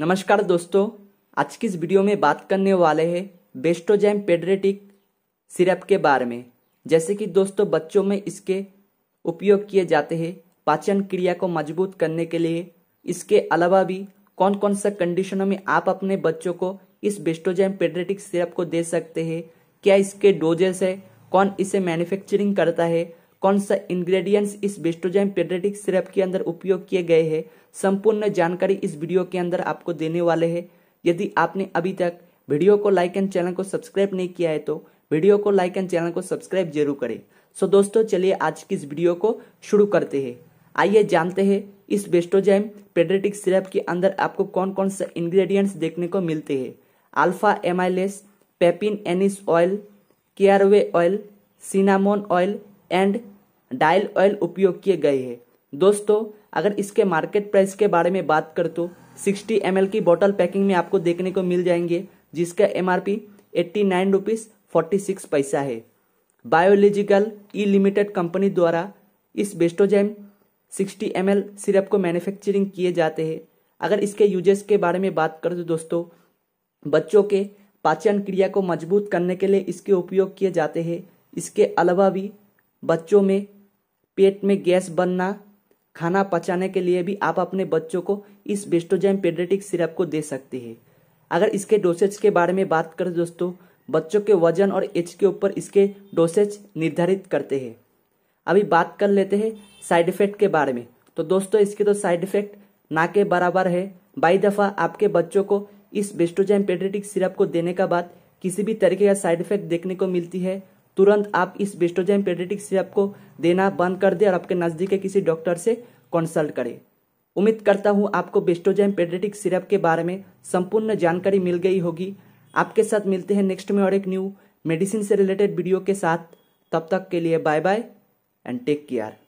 नमस्कार दोस्तों आज की इस वीडियो में बात करने वाले हैं बेस्टोजैम पेड्रेटिक सिरप के बारे में जैसे कि दोस्तों बच्चों में इसके उपयोग किए जाते हैं पाचन क्रिया को मजबूत करने के लिए इसके अलावा भी कौन कौन सा कंडीशनों में आप अपने बच्चों को इस बेस्टोजैम पेड्रेटिक सिरप को दे सकते हैं क्या इसके डोजेस है कौन इसे मैन्युफैक्चरिंग करता है कौन सा इंग्रेडिएंट्स इस बेस्टोजैम पेडेटिक सिरप के अंदर उपयोग किए गए हैं संपूर्ण जानकारी इस वीडियो के अंदर आपको देने वाले हैं यदि आपने अभी तक वीडियो को लाइक एंड चैनल को सब्सक्राइब नहीं किया है तो वीडियो को लाइक एंड चैनल को सब्सक्राइब जरूर करें सो दोस्तों चलिए आज की इस वीडियो को शुरू करते हैं आइए जानते हैं इस बेस्टोजैम पेडेटिक सिरप के अंदर आपको कौन कौन सा इंग्रेडिएंट्स देखने को मिलते हैं alpha amylase pepsin anise oil caraway oil cinnamon oil and dill oil उपयोग किए गए हैं दोस्तों अगर इसके मार्केट प्राइस के बारे में बात कर तो 60 एम की बोतल पैकिंग में आपको देखने को मिल जाएंगे जिसका M R P eighty nine rupees forty six पैसा है बायोलॉजिकल ई लिमिटेड कंपनी द्वारा इस बेस्टोजैम 60 एम सिरप को मैन्युफैक्चरिंग किए जाते हैं अगर इसके यूजेस के बारे में बात करें तो दोस्तों बच्चों के पाचन क्रिया को मजबूत करने के लिए इसके उपयोग किए जाते हैं इसके अलावा भी बच्चों में पेट में गैस बनना खाना पचाने के लिए भी आप अपने बच्चों को इस बेस्टोजैम पेडेटिक सिरप को दे सकते हैं अगर इसके डोसेज के बारे में बात करें दोस्तों बच्चों के वजन और एज के ऊपर इसके डोसेज निर्धारित करते हैं अभी बात कर लेते हैं साइड इफेक्ट के बारे में तो दोस्तों इसके तो साइड इफेक्ट ना के बराबर है बाई दफ़ा आपके बच्चों को इस बेस्टोजैम पेडेटिक सिरप को देने का बाद किसी भी तरीके का साइड इफेक्ट देखने को मिलती है तुरंत आप इस बेस्टोजैम पेडेटिक सिरप को देना बंद कर दें और आपके नज़दीक के किसी डॉक्टर से कंसल्ट करें उम्मीद करता हूँ आपको बेस्टोजैम पेडेटिक सिरप के बारे में संपूर्ण जानकारी मिल गई होगी आपके साथ मिलते हैं नेक्स्ट में और एक न्यू मेडिसिन से रिलेटेड वीडियो के साथ तब तक के लिए bye bye and take care